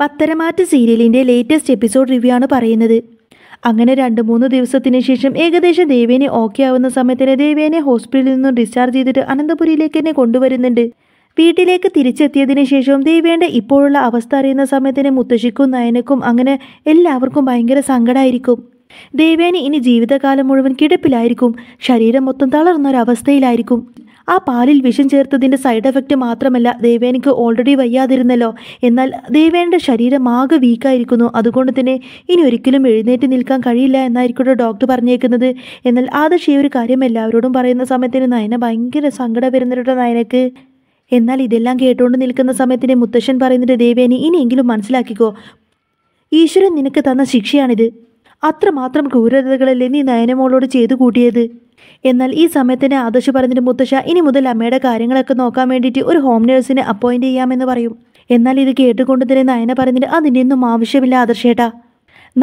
പത്തരമാറ്റ് സീരിയലിൻ്റെ latest episode review ആണ് പറയുന്നത് അങ്ങനെ രണ്ട് മൂന്ന് ദിവസത്തിന് ശേഷം ഏകദേശം ദേവേനെ ഓക്കെ ആവുന്ന സമയത്തിന് ദേവേനെ ഹോസ്പിറ്റലിൽ നിന്നും ഡിസ്ചാർജ് ചെയ്തിട്ട് അനന്തപുരിയിലേക്ക് തന്നെ കൊണ്ടുവരുന്നുണ്ട് വീട്ടിലേക്ക് തിരിച്ചെത്തിയതിന് ശേഷവും ദേവേൻ്റെ ഇപ്പോഴുള്ള അവസ്ഥ അറിയുന്ന സമയത്തിന് മുത്തശ്ശിക്കും നയനക്കും അങ്ങനെ എല്ലാവർക്കും ഭയങ്കര സങ്കടമായിരിക്കും ദേവേനെ ഇനി ജീവിതകാലം മുഴുവൻ കിടപ്പിലായിരിക്കും ശരീരം മൊത്തം തളർന്നൊരവസ്ഥയിലായിരിക്കും ആ പാലിൽ വിഷം ചേർത്തതിൻ്റെ സൈഡ് എഫക്റ്റ് മാത്രമല്ല ദേവേനയ്ക്ക് ഓൾറെഡി വയ്യാതിരുന്നല്ലോ എന്നാൽ ദേവേനയുടെ ശരീരം ആകെ വീക്കായിരിക്കുന്നു അതുകൊണ്ട് തന്നെ ഇനി ഒരിക്കലും എഴുന്നേറ്റ് നിൽക്കാൻ കഴിയില്ല എന്നായിരിക്കും ഡോക്ടർ പറഞ്ഞേക്കുന്നത് എന്നാൽ ആദർശ് ഈ ഒരു കാര്യം എല്ലാവരോടും പറയുന്ന സമയത്തിന് നയന ഭയങ്കര സങ്കടം വരുന്നവരുടെ നയനക്ക് എന്നാൽ ഇതെല്ലാം കേട്ടുകൊണ്ട് നിൽക്കുന്ന സമയത്തിന് മുത്തശ്ശൻ പറയുന്നത് ദേവേനി ഇനിയെങ്കിലും മനസ്സിലാക്കിക്കോ ഈശ്വരൻ നിനക്ക് തന്ന ശിക്ഷയാണിത് അത്രമാത്രം ക്രൂരതകളല്ലേ നീ നയനമോളോട് ചെയ്തു കൂട്ടിയത് എന്നാൽ ഈ സമയത്തിന് ആദർശ് പറഞ്ഞിട്ട് മുത്തശ്ശ ഇനി മുതൽ അമ്മയുടെ കാര്യങ്ങളൊക്കെ നോക്കാൻ വേണ്ടിയിട്ട് ഒരു ഹോം നേഴ്സിനെ അപ്പോയിന്റ് ചെയ്യാമെന്ന് പറയും എന്നാൽ ഇത് കേട്ടുകൊണ്ട് തന്നെ നയന പറഞ്ഞിട്ട് അതിനൊന്നും ആവശ്യമില്ല ആദർശേട്ടാ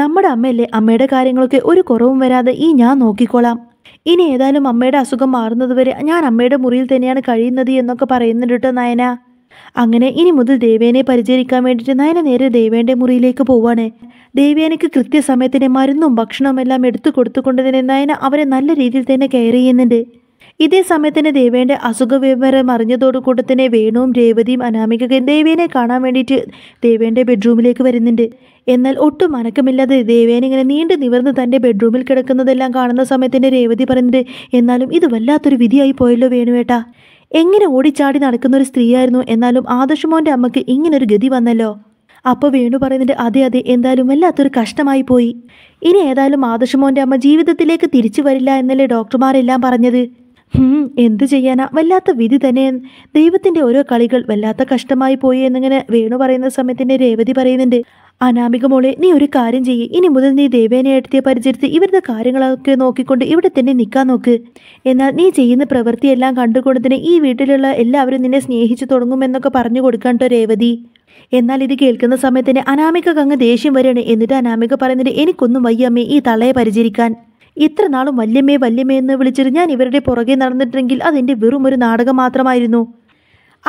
നമ്മുടെ അമ്മയല്ലേ അമ്മയുടെ കാര്യങ്ങളൊക്കെ ഒരു കുറവും വരാതെ ഈ ഞാൻ നോക്കിക്കോളാം ഇനി ഏതായാലും അമ്മയുടെ അസുഖം മാറുന്നതുവരെ ഞാൻ അമ്മയുടെ മുറിയിൽ തന്നെയാണ് കഴിയുന്നത് എന്നൊക്കെ പറയുന്നുണ്ട് കേട്ടോ നയന അങ്ങനെ ഇനി മുതൽ ദേവേനെ പരിചരിക്കാൻ വേണ്ടിയിട്ട് നയന നേരെ ദേവേൻ്റെ മുറിയിലേക്ക് പോവാണ് ദേവേനയ്ക്ക് കൃത്യസമയത്തിന് മരുന്നും ഭക്ഷണവും എല്ലാം എടുത്തു കൊടുത്തുകൊണ്ട് നയന അവരെ നല്ല രീതിയിൽ തന്നെ കെയർ ചെയ്യുന്നുണ്ട് ഇതേ സമയത്തിന് ദേവേൻ്റെ അസുഖവിവരം അറിഞ്ഞതോടുകൂടെ തന്നെ വേണുവും രേവതിയും അനാമികയും ദേവേനെ കാണാൻ വേണ്ടിയിട്ട് ദേവേൻ്റെ ബെഡ്റൂമിലേക്ക് വരുന്നുണ്ട് എന്നാൽ ഒട്ടും അനക്കമില്ലാതെ ദേവേന ഇങ്ങനെ നീണ്ടു നിവർന്ന് തൻ്റെ ബെഡ്റൂമിൽ കിടക്കുന്നതെല്ലാം കാണുന്ന സമയത്തിൻ്റെ രേവതി പറയുന്നുണ്ട് എന്നാലും ഇത് വല്ലാത്തൊരു വിധിയായി പോയല്ലോ വേണുവേട്ടാ എങ്ങനെ ഓടിച്ചാടി നടക്കുന്ന ഒരു സ്ത്രീയായിരുന്നു എന്നാലും ആദർശമോൻ്റെ അമ്മയ്ക്ക് ഇങ്ങനൊരു ഗതി വന്നല്ലോ അപ്പോൾ വേണു പറയുന്നുണ്ട് അതെ അതെ എന്തായാലും വല്ലാത്തൊരു കഷ്ടമായി പോയി ഇനി ഏതായാലും ആദർശമോൻ്റെ അമ്മ ജീവിതത്തിലേക്ക് തിരിച്ചു വരില്ല എന്നല്ലേ ഡോക്ടർമാരെല്ലാം പറഞ്ഞത് എന്തു ചെയ്യാനാ വല്ലാത്ത വിധി തന്നെ ദൈവത്തിൻ്റെ ഓരോ കളികൾ വല്ലാത്ത കഷ്ടമായി പോയി എന്നിങ്ങനെ വേണു പറയുന്ന സമയത്തിൻ്റെ രേവതി പറയുന്നുണ്ട് അനാമിക മോളെ നീ ഒരു കാര്യം ചെയ്യ് ഇനി മുതൽ നീ ദേവേനെ ദേവേനയെടുത്തിയ പരിചരിച്ച് ഇവരുടെ കാര്യങ്ങളൊക്കെ നോക്കിക്കൊണ്ട് ഇവിടെ തന്നെ നിൽക്കാൻ നോക്ക് എന്നാൽ നീ ചെയ്യുന്ന പ്രവൃത്തിയെല്ലാം കണ്ടുകൊണ്ടതിന് ഈ വീട്ടിലുള്ള എല്ലാവരും നിന്നെ സ്നേഹിച്ചു തുടങ്ങുമെന്നൊക്കെ പറഞ്ഞു കൊടുക്കാൻ രേവതി എന്നാൽ ഇത് കേൾക്കുന്ന സമയത്തിന് അനാമിക കങ്ങ് ദേഷ്യം വരികയാണ് എന്നിട്ട് അനാമിക പറയുന്നത് എനിക്കൊന്നും വയ്യമ്മേ ഈ തളയെ പരിചരിക്കാൻ ഇത്ര നാളും വല്യമ്മേ വല്യമ്മേ എന്ന് വിളിച്ചിട്ട് ഞാൻ ഇവരുടെ പുറകെ നടന്നിട്ടുണ്ടെങ്കിൽ അതെൻ്റെ വെറും ഒരു നാടകം മാത്രമായിരുന്നു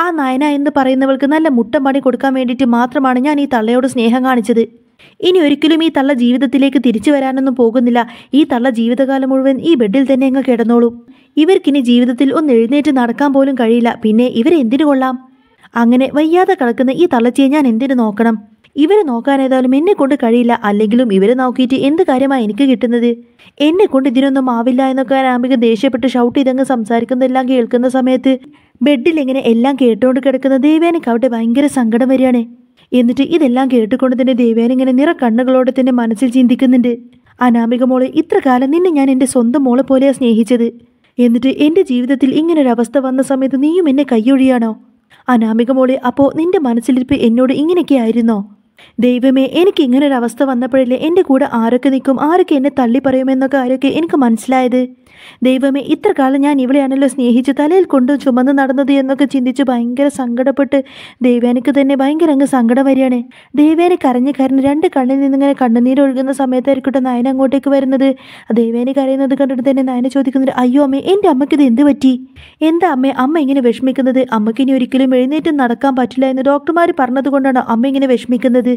ആ നയന എന്ന് പറയുന്നവൾക്ക് നല്ല മുട്ടം പണി കൊടുക്കാൻ വേണ്ടിയിട്ട് മാത്രമാണ് ഞാൻ ഈ തള്ളയോട് സ്നേഹം കാണിച്ചത് ഇനി ഒരിക്കലും ഈ തള്ള ജീവിതത്തിലേക്ക് തിരിച്ചു വരാനൊന്നും പോകുന്നില്ല ഈ തള്ള ജീവിതകാലം മുഴുവൻ ഈ ബെഡിൽ തന്നെ അങ്ങ് കിടന്നോളും ഇവർക്കിനി ജീവിതത്തിൽ ഒന്ന് എഴുന്നേറ്റ് നടക്കാൻ പോലും കഴിയില്ല പിന്നെ ഇവരെന്തിനു കൊള്ളാം അങ്ങനെ വയ്യാതെ കിടക്കുന്ന ഈ തള്ളച്ചിയെ ഞാൻ എന്തിനു നോക്കണം ഇവരെ നോക്കാൻ ഏതായാലും എന്നെ കൊണ്ട് കഴിയില്ല അല്ലെങ്കിലും ഇവരെ നോക്കിയിട്ട് എന്ത് കാര്യമാണ് എനിക്ക് കിട്ടുന്നത് എന്നെ കൊണ്ട് ഇതിനൊന്നും ആവില്ല എന്നൊക്കെ അനാമിക ദേഷ്യപ്പെട്ട് ഷൗട്ട് ചെയ്തങ്ങ് സംസാരിക്കുന്നതെല്ലാം കേൾക്കുന്ന സമയത്ത് ബെഡിൽ ഇങ്ങനെ എല്ലാം കേട്ടുകൊണ്ട് കിടക്കുന്ന ദേവേനയ്ക്ക് അവിടെ ഭയങ്കര സങ്കടം വരികയാണ് എന്നിട്ട് ഇതെല്ലാം കേട്ടുകൊണ്ട് തന്നെ ദേവേന ഇങ്ങനെ നിറ കണ്ണുകളോടെ തന്നെ മനസ്സിൽ ചിന്തിക്കുന്നുണ്ട് അനാമിക മോള് ഇത്ര കാലം നിന്നെ ഞാൻ എൻ്റെ സ്വന്തം മോളെ പോലെയാണ് സ്നേഹിച്ചത് എന്നിട്ട് എൻ്റെ ജീവിതത്തിൽ ഇങ്ങനൊരവസ്ഥ വന്ന സമയത്ത് നീയും എന്നെ കൈയൊഴിയാണോ അനാമിക മോളെ അപ്പോൾ നിന്റെ മനസ്സിലിരിപ്പ് എന്നോട് ഇങ്ങനെയൊക്കെ ആയിരുന്നോ ദൈവമേ എനിക്ക് ഇങ്ങനൊരവസ്ഥ വന്നപ്പോഴല്ലേ എൻ്റെ കൂടെ ആരൊക്കെ നിൽക്കും ആരൊക്കെ എന്നെ തള്ളി പറയുമെന്നൊക്കെ ആരൊക്കെ എനിക്ക് മനസ്സിലായത് ദൈവമേ ഇത്ര കാലം ഞാൻ ഇവളെയാണല്ലോ സ്നേഹിച്ച് തലയിൽ കൊണ്ട് ചുമന്ന് നടന്നത് എന്നൊക്കെ ചിന്തിച്ച് ഭയങ്കര സങ്കടപ്പെട്ട് ദേവ്യാനിക്ക് തന്നെ ഭയങ്കര അങ്ങ് സങ്കടം വരികയാണ് ദേവ്യാനി കരഞ്ഞ് കരഞ്ഞ് രണ്ട് കണ്ണിൽ നിന്നിങ്ങനെ ഒഴുകുന്ന സമയത്തായിരിക്കട്ടെ നയന അങ്ങോട്ടേക്ക് വരുന്നത് ദേവ്യാനി കരയുന്നത് കണ്ടിട്ട് തന്നെ നയന ചോദിക്കുന്നുണ്ട് അയ്യോ അമ്മേ എൻ്റെ അമ്മയ്ക്ക് ഇത് എന്ത് പറ്റി എന്താ അമ്മേ അമ്മ ഇങ്ങനെ വിഷമിക്കുന്നത് അമ്മയ്ക്ക് ഇനി ഒരിക്കലും എഴുന്നേറ്റ് നടക്കാൻ പറ്റില്ല എന്ന് ഡോക്ടർമാർ പറഞ്ഞതുകൊണ്ടാണ് അമ്മ ഇങ്ങനെ വിഷമിക്കുന്നത്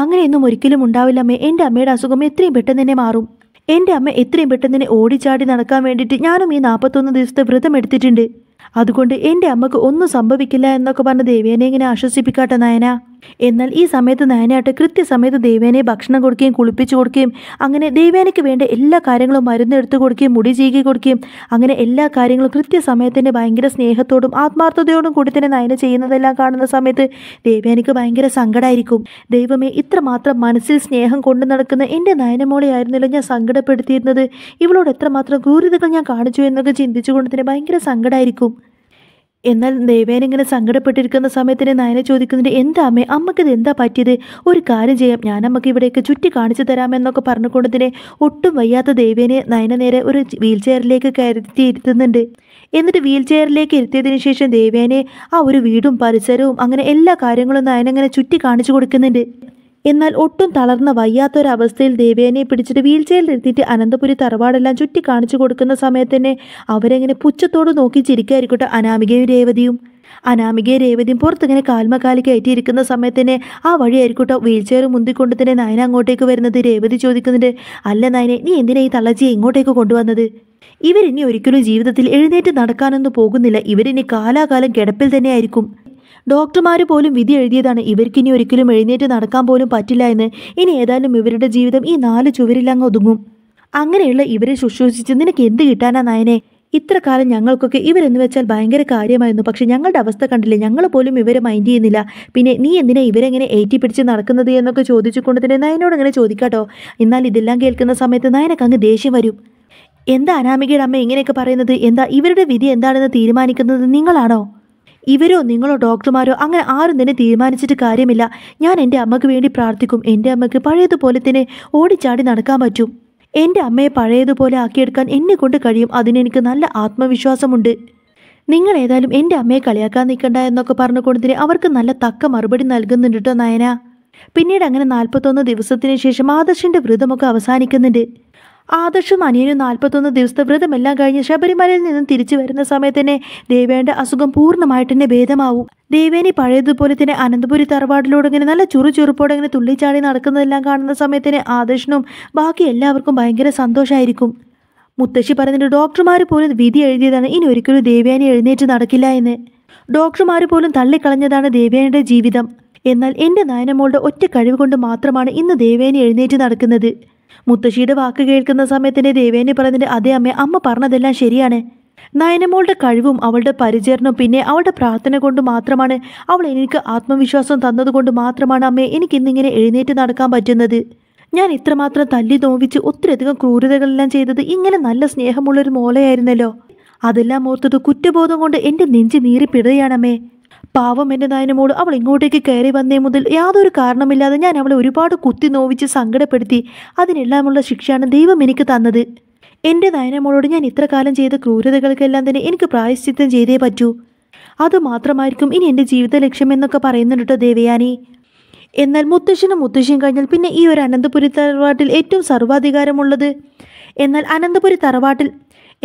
അങ്ങനെയൊന്നും ഒരിക്കലും ഉണ്ടാവില്ല അമ്മേ എൻ്റെ അമ്മയുടെ അസുഖം എത്രയും പെട്ടെന്ന് തന്നെ മാറും എൻ്റെ അമ്മ എത്രയും പെട്ടെന്ന് തന്നെ ഓടിച്ചാടി നടക്കാൻ വേണ്ടിയിട്ട് ഞാനും ഈ നാൽപ്പത്തൊന്ന് ദിവസത്തെ വ്രതം എടുത്തിട്ടുണ്ട് അതുകൊണ്ട് എൻ്റെ അമ്മക്ക് ഒന്നും സംഭവിക്കില്ല എന്നൊക്കെ പറഞ്ഞ ദേവേനെ ഇങ്ങനെ ആശ്വസിപ്പിക്കാട്ടെ നയന എന്നാൽ ഈ സമയത്ത് നയനാട്ട് കൃത്യസമയത്ത് ദേവേനെ ഭക്ഷണം കൊടുക്കുകയും കുളിപ്പിച്ചു കൊടുക്കുകയും അങ്ങനെ ദേവേനയ്ക്ക് വേണ്ട എല്ലാ കാര്യങ്ങളും മരുന്നെടുത്ത് കൊടുക്കുകയും മുടി ചീകി കൊടുക്കുകയും അങ്ങനെ എല്ലാ കാര്യങ്ങളും കൃത്യസമയത്തിൻ്റെ ഭയങ്കര സ്നേഹത്തോടും ആത്മാർത്ഥതയോടും കൂടി തന്നെ നയന ചെയ്യുന്നതെല്ലാം കാണുന്ന സമയത്ത് ദേവേനയ്ക്ക് ഭയങ്കര സങ്കടമായിരിക്കും ദൈവമേ ഇത്രമാത്രം മനസ്സിൽ സ്നേഹം കൊണ്ടു നടക്കുന്ന എൻ്റെ നയനമോളെ ആയിരുന്നല്ലോ ഞാൻ സങ്കടപ്പെടുത്തിയിരുന്നത് ഇവളോട് എത്രമാത്രം ക്രൂരിതകൾ ഞാൻ കാണിച്ചു എന്നൊക്കെ ചിന്തിച്ചുകൊണ്ട് തന്നെ ഭയങ്കര സങ്കടമായിരിക്കും എന്നാൽ ദേവേന ഇങ്ങനെ സങ്കടപ്പെട്ടിരിക്കുന്ന സമയത്തിന് നയന ചോദിക്കുന്നുണ്ട് എന്താ അമ്മേ അമ്മക്ക് ഇത് എന്താ പറ്റിയത് ഒരു കാര്യം ചെയ്യാം ഞാൻ അമ്മക്ക് ഇവിടേക്ക് ചുറ്റി കാണിച്ചു തരാമെന്നൊക്കെ പറഞ്ഞുകൊണ്ടതിനെ ഒട്ടും വയ്യാത്ത ദേവേനെ നയന നേരെ ഒരു വീൽ ചെയറിലേക്ക് കയറ്റിയിരുത്തുന്നുണ്ട് എന്നിട്ട് വീൽ ചെയറിലേക്ക് ശേഷം ദേവേനെ ആ ഒരു വീടും പരിസരവും അങ്ങനെ എല്ലാ കാര്യങ്ങളും നയനങ്ങനെ ചുറ്റി കാണിച്ചു കൊടുക്കുന്നുണ്ട് എന്നാൽ ഒട്ടും തളർന്ന വയ്യാത്തൊരവസ്ഥയിൽ ദേവേനെ പിടിച്ചിട്ട് വീൽ ചെയറിലിരുത്തിയിട്ട് അനന്തപുരി തറവാടെല്ലാം ചുറ്റി കാണിച്ചു കൊടുക്കുന്ന സമയത്തന്നെ അവരെങ്ങനെ പുച്ഛത്തോട് നോക്കി ചിരിക്കായിരിക്കട്ടെ അനാമികയും രേവതിയും അനാമികയും രേവതിയും പുറത്തിങ്ങനെ കാൽമക്കാലിക്ക് ഏറ്റിയിരിക്കുന്ന സമയത്തന്നെ ആ വഴിയായിരിക്കട്ടെ വീൽ ചെയർ മുന്തിക്കൊണ്ട് തന്നെ നയന അങ്ങോട്ടേക്ക് വരുന്നത് രേവതി ചോദിക്കുന്നുണ്ട് അല്ല നയനെ നീ എന്തിനാ ഈ തള്ളച്ചിയെ ഇങ്ങോട്ടേക്ക് കൊണ്ടുവന്നത് ഇവരിനി ഒരിക്കലും ജീവിതത്തിൽ എഴുന്നേറ്റ് നടക്കാനൊന്നും പോകുന്നില്ല ഇവരിനി കാലാകാലം കിടപ്പിൽ തന്നെയായിരിക്കും ഡോക്ടർമാർ പോലും വിധി എഴുതിയതാണ് ഇവർക്കിനി ഒരിക്കലും എഴുന്നേറ്റ് നടക്കാൻ പോലും പറ്റില്ല എന്ന് ഇനി ഏതായാലും ഇവരുടെ ജീവിതം ഈ നാല് ചുവരിലങ്ങ് ഒതുങ്ങും അങ്ങനെയുള്ള ഇവരെ ശുശ്രൂഷിച്ച് നിനക്ക് എന്ത് കിട്ടാനാ നയനെ ഇത്ര കാലം ഞങ്ങൾക്കൊക്കെ ഇവരെന്ന് വെച്ചാൽ ഭയങ്കര കാര്യമായിരുന്നു പക്ഷെ ഞങ്ങളുടെ അവസ്ഥ കണ്ടില്ലേ ഞങ്ങൾ പോലും ഇവരെ മൈൻഡ് ചെയ്യുന്നില്ല പിന്നെ നീ എന്തിനാ ഇവരെങ്ങനെ ഏറ്റി പിടിച്ച് നടക്കുന്നത് എന്നൊക്കെ ചോദിച്ചുകൊണ്ട് തന്നെ നയനോട് അങ്ങനെ ചോദിക്കാട്ടോ എന്നാൽ ഇതെല്ലാം കേൾക്കുന്ന സമയത്ത് നയനക്ക് അങ്ങ് ദേഷ്യം വരും എന്താ അനാമികയുടെ അമ്മ ഇങ്ങനെയൊക്കെ പറയുന്നത് എന്താ ഇവരുടെ വിധി എന്താണെന്ന് തീരുമാനിക്കുന്നത് നിങ്ങളാണോ ഇവരോ നിങ്ങളോ ഡോക്ടർമാരോ അങ്ങനെ ആരും തന്നെ തീരുമാനിച്ചിട്ട് കാര്യമില്ല ഞാൻ എൻ്റെ അമ്മക്ക് വേണ്ടി പ്രാർത്ഥിക്കും എൻ്റെ അമ്മക്ക് പഴയതുപോലെ തന്നെ ഓടിച്ചാടി നടക്കാൻ പറ്റും എൻ്റെ അമ്മയെ പഴയതുപോലെ ആക്കിയെടുക്കാൻ എന്നെ കൊണ്ട് കഴിയും അതിനെനിക്ക് നല്ല ആത്മവിശ്വാസമുണ്ട് നിങ്ങൾ ഏതായാലും എൻ്റെ അമ്മയെ കളിയാക്കാൻ നിൽക്കണ്ട എന്നൊക്കെ പറഞ്ഞു കൊടുത്തിന് അവർക്ക് നല്ല തക്ക മറുപടി നൽകുന്നുണ്ട് കേട്ടോ നയന പിന്നീട് അങ്ങനെ നാൽപ്പത്തൊന്ന് ദിവസത്തിന് ശേഷം ആദർശിൻ്റെ വ്രതമൊക്കെ അവസാനിക്കുന്നുണ്ട് ആദർശും അനിയനും നാൽപ്പത്തൊന്ന് ദിവസത്തെ വ്രതമെല്ലാം കഴിഞ്ഞ് ശബരിമലയിൽ നിന്നും തിരിച്ചു വരുന്ന സമയത്ത് തന്നെ ദേവേൻ്റെ അസുഖം പൂർണ്ണമായിട്ട് തന്നെ ഭേദമാവും ദേവേനി പഴയതുപോലെ തന്നെ അനന്തപുരി തറവാടിലൂടെ ഇങ്ങനെ നല്ല ചുറുപ്പോടെ ഇങ്ങനെ തുള്ളിച്ചാടി നടക്കുന്നതെല്ലാം കാണുന്ന സമയത്തിന് ആദർശനും ബാക്കി എല്ലാവർക്കും ഭയങ്കര സന്തോഷമായിരിക്കും മുത്തശ്ശി പറഞ്ഞിട്ട് ഡോക്ടർമാർ പോലും വിധി എഴുതിയതാണ് ഇനി ഒരിക്കലും ദേവയാനി എഴുന്നേറ്റ് നടക്കില്ല എന്ന് ഡോക്ടർമാർ പോലും തള്ളിക്കളഞ്ഞതാണ് ദേവേനയുടെ ജീവിതം എന്നാൽ എൻ്റെ നയനമോളുടെ ഒറ്റ കഴിവ് കൊണ്ട് മാത്രമാണ് ഇന്ന് ദേവേനി എഴുന്നേറ്റ് നടക്കുന്നത് മുത്തശ്ശിയുടെ വാക്ക് കേൾക്കുന്ന സമയത്തിനെ ദേവേനെ പറയുന്നതിൻ്റെ അതേ അമ്മ അമ്മ പറഞ്ഞതെല്ലാം ശരിയാണ് നയനമോളുടെ കഴിവും അവളുടെ പരിചരണവും പിന്നെ അവളുടെ പ്രാർത്ഥന കൊണ്ട് മാത്രമാണ് അവൾ എനിക്ക് ആത്മവിശ്വാസം തന്നതുകൊണ്ട് മാത്രമാണ് അമ്മയെ എനിക്ക് ഇന്നിങ്ങനെ എഴുന്നേറ്റ് നടക്കാൻ പറ്റുന്നത് ഞാൻ ഇത്രമാത്രം തല്ലി നോവിച്ച് ഒത്തിരിയധികം ക്രൂരതകളെല്ലാം ചെയ്തത് ഇങ്ങനെ നല്ല സ്നേഹമുള്ളൊരു മോലയായിരുന്നല്ലോ അതെല്ലാം ഓർത്തത് കുറ്റബോധം കൊണ്ട് എൻ്റെ നെഞ്ച് നീറിപ്പിടുകയാണമ്മേ പാവം എൻ്റെ നയനമോൾ അവൾ ഇങ്ങോട്ടേക്ക് കയറി വന്നേ മുതൽ യാതൊരു കാരണമില്ലാതെ ഞാൻ അവളെ ഒരുപാട് കുത്തി നോവിച്ച് സങ്കടപ്പെടുത്തി അതിനെല്ലാമുള്ള ശിക്ഷയാണ് ദൈവം എനിക്ക് തന്നത് എൻ്റെ നയനമോളോട് ഞാൻ ഇത്ര കാലം ചെയ്ത ക്രൂരതകൾക്കെല്ലാം തന്നെ എനിക്ക് പ്രായശ്ചിത്തം ചെയ്തേ പറ്റൂ അത് മാത്രമായിരിക്കും ഇനി എൻ്റെ ജീവിത ലക്ഷ്യം എന്നൊക്കെ പറയുന്നുണ്ടോ ദേവയാനി എന്നാൽ മുത്തശ്ശനും മുത്തശ്ശിയും കഴിഞ്ഞാൽ പിന്നെ ഈ ഒരു അനന്തപുരി തറവാട്ടിൽ ഏറ്റവും സർവാധികാരമുള്ളത് എന്നാൽ അനന്തപുരി തറവാട്ടിൽ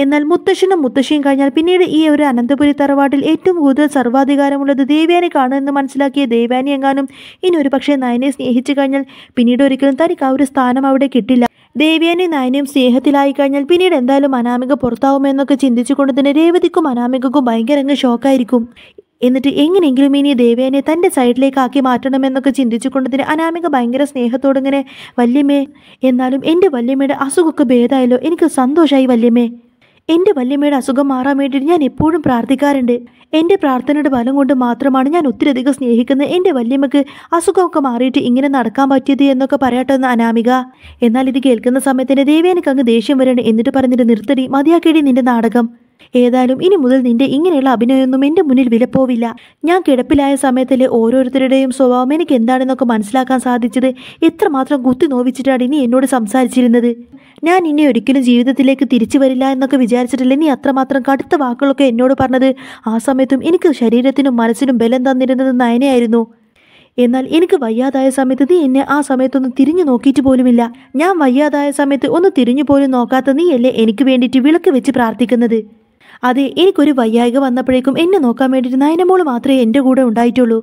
എന്നാൽ മുത്തശ്ശനും മുത്തശ്ശിയും കഴിഞ്ഞാൽ പിന്നീട് ഈ ഒരു അനന്തപുരി തറവാട്ടിൽ ഏറ്റവും കൂടുതൽ സർവാധികാരമുള്ളത് ദേവ്യാനിക്കാണ് എന്ന് മനസ്സിലാക്കിയ ദേവ്യാനി എങ്ങാനും ഇനി ഒരു പക്ഷേ നയനെ സ്നേഹിച്ചു കഴിഞ്ഞാൽ പിന്നീട് ഒരിക്കലും തനിക്ക് ആ ഒരു സ്ഥാനം അവിടെ കിട്ടില്ല ദേവ്യാനി നയനയും സ്നേഹത്തിലായി കഴിഞ്ഞാൽ പിന്നീട് എന്തായാലും അനാമിക പുറത്താവുമെന്നൊക്കെ ചിന്തിച്ചുകൊണ്ട് തന്നെ രേവതിക്കും അനാമികക്കും ഭയങ്കര അങ്ങ് ഷോക്കായിരിക്കും എന്നിട്ട് എങ്ങനെയെങ്കിലും ഇനി ദേവേനെ തൻ്റെ സൈഡിലേക്ക് ആക്കി മാറ്റണമെന്നൊക്കെ ചിന്തിച്ചുകൊണ്ട് തന്നെ അനാമിക ഭയങ്കര സ്നേഹത്തോടെങ്ങനെ വല്യമ്മേ എന്നാലും എൻ്റെ വല്യമ്മയുടെ അസുഖമൊക്കെ ഭേദമായല്ലോ എനിക്ക് സന്തോഷമായി വല്യമ്മേ എന്റെ വല്യമ്മയുടെ അസുഖം മാറാൻ വേണ്ടിയിട്ട് ഞാൻ എപ്പോഴും പ്രാർത്ഥിക്കാറുണ്ട് എന്റെ പ്രാർത്ഥനയുടെ ഫലം കൊണ്ട് മാത്രമാണ് ഞാൻ ഒത്തിരിയധികം സ്നേഹിക്കുന്നത് എന്റെ വല്യമ്മക്ക് അസുഖമൊക്കെ മാറിയിട്ട് ഇങ്ങനെ നടക്കാൻ പറ്റിയത് എന്നൊക്കെ പറയട്ടെ എന്ന് അനാമിക എന്നാൽ ഇത് കേൾക്കുന്ന സമയത്തിന് ദേവേനക്ക് അങ്ങ് ദേഷ്യം വരണം എന്നിട്ട് പറഞ്ഞിട്ട് നിർത്തടി മതിയാക്കേടി നിന്റെ നാടകം ഏതായാലും ഇനി മുതൽ നിന്റെ ഇങ്ങനെയുള്ള അഭിനയമൊന്നും എൻ്റെ മുന്നിൽ വിലപ്പോവില്ല ഞാൻ കിടപ്പിലായ സമയത്തിലെ ഓരോരുത്തരുടെയും സ്വഭാവം എനിക്ക് എന്താണെന്നൊക്കെ മനസ്സിലാക്കാൻ സാധിച്ചത് എത്രമാത്രം കുത്തി നോവിച്ചിട്ടാണ് ഇനി എന്നോട് സംസാരിച്ചിരുന്നത് ഞാൻ ഇനി ഒരിക്കലും ജീവിതത്തിലേക്ക് തിരിച്ചു വരില്ല എന്നൊക്കെ വിചാരിച്ചിട്ടില്ല നീ അത്രമാത്രം കടുത്ത വാക്കുകളൊക്കെ എന്നോട് പറഞ്ഞത് ആ സമയത്തും എനിക്ക് ശരീരത്തിനും മനസ്സിനും ബലം തന്നിരുന്നത് നയനയായിരുന്നു എന്നാൽ എനിക്ക് വയ്യാതായ സമയത്ത് നീ എന്നെ ആ സമയത്തൊന്ന് തിരിഞ്ഞു നോക്കിയിട്ട് പോലുമില്ല ഞാൻ വയ്യാതായ സമയത്ത് ഒന്ന് തിരിഞ്ഞു പോലും നോക്കാത്ത നീയല്ലേ എനിക്ക് വേണ്ടിയിട്ട് വിളക്ക് വെച്ച് പ്രാർത്ഥിക്കുന്നത് അതെ എനിക്കൊരു വയ്യായിക വന്നപ്പോഴേക്കും എന്നെ നോക്കാൻ വേണ്ടിയിട്ട് നയനമോള് മാത്രമേ എൻ്റെ കൂടെ ഉണ്ടായിട്ടുള്ളൂ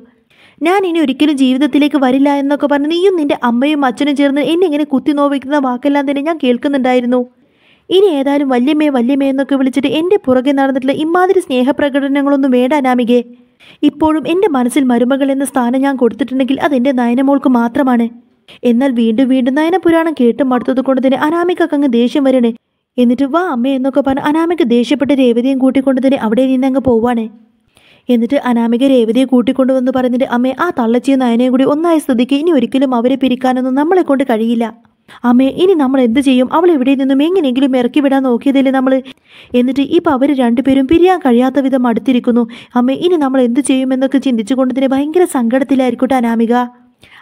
ഞാൻ ഇനി ഒരിക്കലും ജീവിതത്തിലേക്ക് വരില്ല എന്നൊക്കെ പറഞ്ഞ് നീയും നിന്റെ അമ്മയും അച്ഛനും ചേർന്ന് എന്നെ ഇങ്ങനെ കുത്തി നോവിക്കുന്ന വാക്കെല്ലാം തന്നെ ഞാൻ കേൾക്കുന്നുണ്ടായിരുന്നു ഇനി ഏതായാലും വല്യമ്മേ വല്യമ്മേ എന്നൊക്കെ വിളിച്ചിട്ട് എൻ്റെ പുറകെ നടന്നിട്ടുള്ള ഇമാതിരി സ്നേഹപ്രകടനങ്ങളൊന്നും വേണ്ടാനാമികെ ഇപ്പോഴും എൻ്റെ മനസ്സിൽ മരുമകൾ എന്ന സ്ഥാനം ഞാൻ കൊടുത്തിട്ടുണ്ടെങ്കിൽ അതെൻ്റെ നയനമോൾക്ക് മാത്രമാണ് എന്നാൽ വീണ്ടും വീണ്ടും നയനപുരാണം കേട്ട് മടുത്തത് കൊണ്ട് തന്നെ അനാമികക്ക് അങ്ങ് ദേഷ്യം വരണേ എന്നിട്ട് വാ അമ്മ എന്നൊക്കെ പറഞ്ഞ് അനാമിക്ക് ദേഷ്യപ്പെട്ട രേവതിയും കൂട്ടിക്കൊണ്ട് തന്നെ അവിടെ നിന്നങ്ങ് പോവാണേ എന്നിട്ട് അനാമിക രേവതിയെ കൂട്ടിക്കൊണ്ടുവന്ന് പറഞ്ഞിട്ട് അമ്മേ ആ തള്ളച്ചിയും നയനയും കൂടി ഒന്നായ സ്ഥിതിക്ക് ഇനി ഒരിക്കലും അവരെ പിരിക്കാനൊന്നും നമ്മളെ കൊണ്ട് കഴിയില്ല അമ്മേ ഇനി നമ്മൾ എന്ത് ചെയ്യും അവൾ എവിടെ നിന്നും എങ്ങനെയെങ്കിലും ഇറക്കി വിടാൻ നോക്കിയതല്ലേ നമ്മൾ എന്നിട്ട് ഇപ്പോൾ അവർ രണ്ടുപേരും പിരിയാൻ കഴിയാത്ത വിധം അടുത്തിരിക്കുന്നു അമ്മേ ഇനി നമ്മൾ എന്ത് ചെയ്യുമെന്നൊക്കെ ചിന്തിച്ചുകൊണ്ട് തന്നെ ഭയങ്കര സങ്കടത്തിലായിരിക്കട്ടെ അനാമിക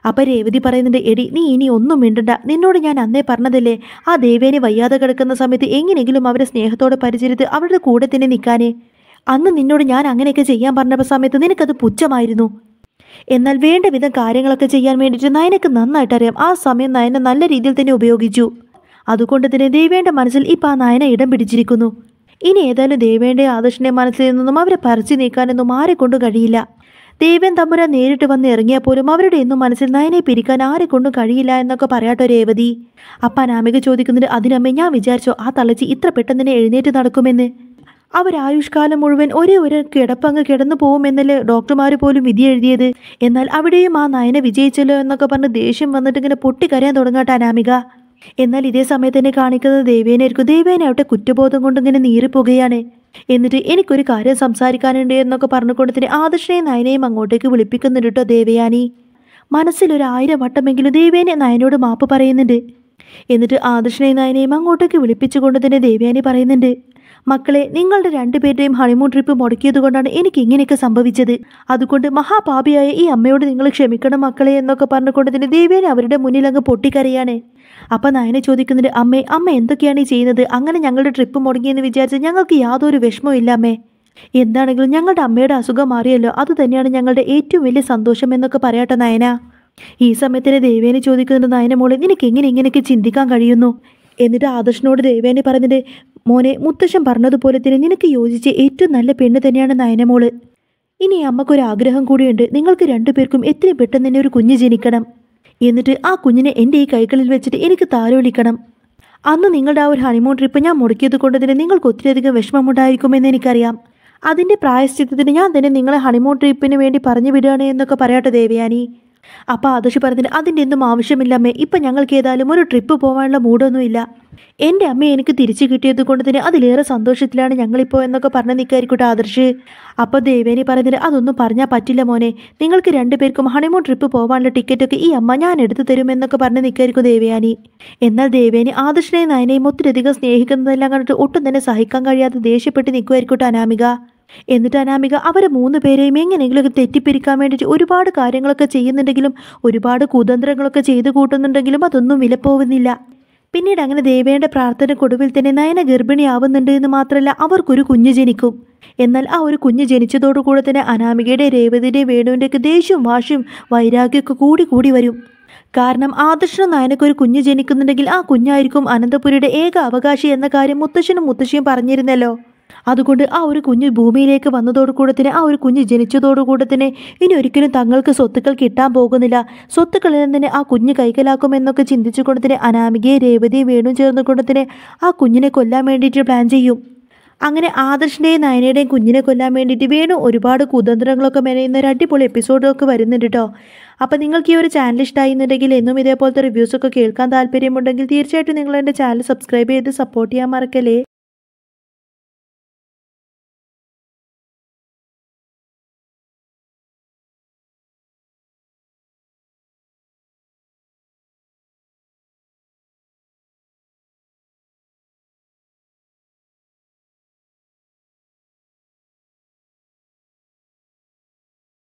അപ്പം രേവതി പറയുന്നുണ്ട് എടി നീ ഇനി ഒന്നും മിണ്ടണ്ട നിന്നോട് ഞാൻ അന്നേ പറഞ്ഞതല്ലേ ആ ദേവേനെ വയ്യാതെ കിടക്കുന്ന സമയത്ത് എങ്ങനെയെങ്കിലും അവരെ സ്നേഹത്തോടെ പരിചരിത് അവരുടെ കൂടെ തന്നെ നിൽക്കാനേ അന്ന് നിന്നോട് ഞാൻ അങ്ങനെയൊക്കെ ചെയ്യാൻ പറഞ്ഞ സമയത്ത് നിനക്കത് പുച്ഛമായിരുന്നു എന്നാൽ വേണ്ട വിധം കാര്യങ്ങളൊക്കെ ചെയ്യാൻ വേണ്ടിയിട്ട് നയനക്ക് നന്നായിട്ടറിയാം ആ സമയം നയന നല്ല രീതിയിൽ തന്നെ ഉപയോഗിച്ചു അതുകൊണ്ട് തന്നെ ദേവേൻ്റെ മനസ്സിൽ ഇപ്പോൾ ആ നയന ഇടം പിടിച്ചിരിക്കുന്നു ഇനി ഏതായാലും ദേവേൻ്റെ ആദർശിൻ്റെ മനസ്സിൽ നിന്നും അവരെ പറിച്ചു നീക്കാനൊന്നും ആരെ കൊണ്ടു കഴിയില്ല ദേവൻ തമ്പുര നേരിട്ട് വന്ന് ഇറങ്ങിയാൽ പോലും അവരുടെ എന്നും മനസ്സിൽ നയനെ പിരിക്കാൻ ആരെ കൊണ്ടും കഴിയില്ല എന്നൊക്കെ പറയാട്ടോ രേവതി അപ്പ അനാമിക ചോദിക്കുന്നതിന് അതിനമ്മേ ഞാൻ വിചാരിച്ചോ ആ തള്ളച്ചി ഇത്ര പെട്ടെന്ന് തന്നെ എഴുന്നേറ്റ് നടക്കുമെന്ന് അവരായുഷ്കാലം മുഴുവൻ ഒരേ ഒരു കിടപ്പങ്ങ് കിടന്നു പോകുമെന്നല്ലേ ഡോക്ടർമാർ പോലും വിധി എഴുതിയത് എന്നാൽ അവിടെയും ആ നയനെ വിജയിച്ചല്ലോ എന്നൊക്കെ പറഞ്ഞ് ദേഷ്യം വന്നിട്ട് ഇങ്ങനെ പൊട്ടിക്കരയാൻ തുടങ്ങട്ടെ അനാമിക എന്നാൽ ഇതേ സമയത്ത് തന്നെ കാണിക്കുന്നത് ദേവേനായിരിക്കും ദേവേനാവട്ടെ കുറ്റബോധം കൊണ്ട് ഇങ്ങനെ നീറിപ്പോകുകയാണ് എന്നിട്ട് എനിക്കൊരു കാര്യം സംസാരിക്കാനുണ്ട് എന്നൊക്കെ പറഞ്ഞുകൊണ്ട് തന്നെ ആദർശനെയും നയനെയും അങ്ങോട്ടേക്ക് വിളിപ്പിക്കുന്നുണ്ട് കേട്ടോ ദേവയാനി മനസ്സിലൊരു ആയിരം വട്ടമെങ്കിലും ദേവേനെ നയനോട് മാപ്പ് പറയുന്നുണ്ട് എന്നിട്ട് ആദർശനെയും നയനെയും അങ്ങോട്ടേക്ക് വിളിപ്പിച്ചുകൊണ്ട് തന്നെ ദേവയാനി പറയുന്നുണ്ട് മക്കളെ നിങ്ങളുടെ രണ്ടുപേരുടെയും ഹണിമൂൺ ട്രിപ്പ് മുടക്കിയത് കൊണ്ടാണ് എനിക്ക് ഇങ്ങനെയൊക്കെ സംഭവിച്ചത് അതുകൊണ്ട് മഹാപാപിയായ ഈ അമ്മയോട് നിങ്ങൾ ക്ഷമിക്കണം മക്കളെ എന്നൊക്കെ പറഞ്ഞുകൊണ്ട് തന്നെ ദേവേനെ അവരുടെ മുന്നിൽ അങ്ങ് പൊട്ടിക്കരയാണ് അപ്പം നയനെ ചോദിക്കുന്നുണ്ട് അമ്മേ അമ്മ എന്തൊക്കെയാണ് ഈ ചെയ്യുന്നത് അങ്ങനെ ഞങ്ങളുടെ ട്രിപ്പ് മുടങ്ങിയെന്ന് വിചാരിച്ച് ഞങ്ങൾക്ക് യാതൊരു വിഷമവും ഇല്ല അമ്മേ എന്താണെങ്കിലും ഞങ്ങളുടെ അമ്മയുടെ അസുഖം മാറിയല്ലോ അത് തന്നെയാണ് ഞങ്ങളുടെ ഏറ്റവും വലിയ സന്തോഷം എന്നൊക്കെ പറയട്ടെ നയന ഈ സമയത്തിന് ദേവേനെ ചോദിക്കുന്നുണ്ട് നയന മോളെ നിനക്ക് എങ്ങനെ ഇങ്ങനെയൊക്കെ ചിന്തിക്കാൻ കഴിയുന്നു എന്നിട്ട് ആദർശനോട് ദേവേനെ പറഞ്ഞിട്ട് മോനെ മുത്തശ്ശൻ പറഞ്ഞതുപോലെ തന്നെ നിനക്ക് യോജിച്ച് ഏറ്റവും നല്ല പെണ്ണ് തന്നെയാണ് നയനമോള് ഇനി അമ്മക്കൊരു ആഗ്രഹം കൂടിയുണ്ട് നിങ്ങൾക്ക് രണ്ടുപേർക്കും എത്രയും പെട്ടെന്ന് തന്നെ ഒരു കുഞ്ഞ് ജനിക്കണം എന്നിട്ട് ആ കുഞ്ഞിനെ എൻ്റെ ഈ കൈകളിൽ വെച്ചിട്ട് എനിക്ക് താരോളിക്കണം അന്ന് നിങ്ങളുടെ ആ ഒരു ഹണിമൂൺ ട്രിപ്പ് ഞാൻ മുടക്കിയത് കൊണ്ട് തന്നെ നിങ്ങൾക്ക് ഒത്തിരിയധികം വിഷമമുണ്ടായിരിക്കുമെന്ന് എനിക്കറിയാം അതിൻ്റെ പ്രായശ്ചിത്തത്തിന് ഞാൻ തന്നെ നിങ്ങളെ ഹണിമൂൺ ട്രിപ്പിന് വേണ്ടി പറഞ്ഞു വിടുകയാണ് എന്നൊക്കെ പറയട്ടെ ദേവയാനി അപ്പോൾ ആദർശ് പറഞ്ഞതിന് അതിൻ്റെ ഒന്നും ആവശ്യമില്ലമ്മേ ഇപ്പം ഞങ്ങൾക്ക് ഏതായാലും ഒരു ട്രിപ്പ് പോകാനുള്ള മൂഡൊന്നുമില്ല എന്റെ അമ്മ എനിക്ക് തിരിച്ചു കിട്ടിയത് കൊണ്ട് തന്നെ അതിലേറെ സന്തോഷത്തിലാണ് ഞങ്ങളിപ്പോ എന്നൊക്കെ പറഞ്ഞു നിൽക്കായിരിക്കട്ടെ ആദർശ് അപ്പോൾ ദേവേനി പറയുന്നത് അതൊന്നും പറഞ്ഞാൽ പറ്റില്ല മോനെ നിങ്ങൾക്ക് രണ്ടുപേർക്കും ഹണിമൂൺ ട്രിപ്പ് പോകാനുള്ള ടിക്കറ്റൊക്കെ ഈ അമ്മ ഞാൻ എടുത്തു തരും എന്നൊക്കെ പറഞ്ഞ് നിൽക്കായിരിക്കും ദേവയാനി എന്നാൽ ദേവേനി ആദർശനെ നയനെയും ഒത്തിരിയധികം സ്നേഹിക്കുന്നതെല്ലാം കണ്ടിട്ട് ഒട്ടും തന്നെ സഹിക്കാൻ കഴിയാതെ ദേഷ്യപ്പെട്ട് നിൽക്കുമായിരിക്കട്ടെ അനാമിക എന്നിട്ട് അനാമിക അവരെ മൂന്ന് പേരെയും എങ്ങനെയെങ്കിലും തെറ്റിപ്പിരിക്കാൻ വേണ്ടിയിട്ട് ഒരുപാട് കാര്യങ്ങളൊക്കെ ചെയ്യുന്നുണ്ടെങ്കിലും ഒരുപാട് കുതന്ത്രങ്ങളൊക്കെ ചെയ്തു കൂട്ടുന്നുണ്ടെങ്കിലും അതൊന്നും വിലപ്പോവുന്നില്ല പിന്നീട് അങ്ങനെ പ്രാർത്ഥന പ്രാർത്ഥനക്കൊടുവിൽ തന്നെ നയന ഗർഭിണിയാവുന്നുണ്ട് എന്ന് മാത്രമല്ല അവർക്കൊരു കുഞ്ഞു ജനിക്കും എന്നാൽ ആ ഒരു കുഞ്ഞ് ജനിച്ചതോടുകൂടെ തന്നെ അനാമികയുടെ രേവതിയുടെ വേണുവിൻ്റെയൊക്കെ ദേഷ്യവും വാശിയും വൈരാഗ്യമൊക്കെ കൂടി കൂടി വരും കാരണം ആദർശനും നായനക്കൊരു കുഞ്ഞ് ജനിക്കുന്നുണ്ടെങ്കിൽ ആ കുഞ്ഞായിരിക്കും അനന്തപുരിയുടെ ഏക അവകാശി എന്ന കാര്യം മുത്തശ്ശനും മുത്തശ്ശിയും പറഞ്ഞിരുന്നല്ലോ അതുകൊണ്ട് ആ ഒരു കുഞ്ഞ് ഭൂമിയിലേക്ക് വന്നതോടുകൂടെ തന്നെ ആ ഒരു കുഞ്ഞ് ജനിച്ചതോടുകൂടെ തന്നെ ഇനി ഒരിക്കലും തങ്ങൾക്ക് സ്വത്തുക്കൾ കിട്ടാൻ പോകുന്നില്ല സ്വത്തുക്കളിൽ തന്നെ ആ കുഞ്ഞ് കൈക്കലാക്കുമെന്നൊക്കെ ചിന്തിച്ചുകൊണ്ട് തന്നെ അനാമികയെ രേവതിയെ വേണു ചേർന്നുകൊണ്ട് തന്നെ ആ കുഞ്ഞിനെ കൊല്ലാൻ വേണ്ടിയിട്ട് പ്ലാൻ ചെയ്യും അങ്ങനെ ആദർശിൻ്റെയും നയനയുടെയും കുഞ്ഞിനെ കൊല്ലാൻ വേണ്ടിയിട്ട് വേണു ഒരുപാട് കുതന്ത്രങ്ങളൊക്കെ മെനയുന്ന ഒരു അടിപൊളി എപ്പിസോഡൊക്കെ വരുന്നുണ്ട് കേട്ടോ അപ്പോൾ നിങ്ങൾക്ക് ഈ ഒരു ചാനൽ ഇഷ്ടമായിരുന്നുണ്ടെങ്കിൽ എന്നും ഇതേപോലത്തെ റിവ്യൂസൊക്കെ കേൾക്കാൻ താല്പര്യമുണ്ടെങ്കിൽ തീർച്ചയായിട്ടും നിങ്ങൾ എൻ്റെ ചാനൽ സബ്സ്ക്രൈബ് ചെയ്ത് സപ്പോർട്ട് ചെയ്യാൻ മറക്കല്ലേ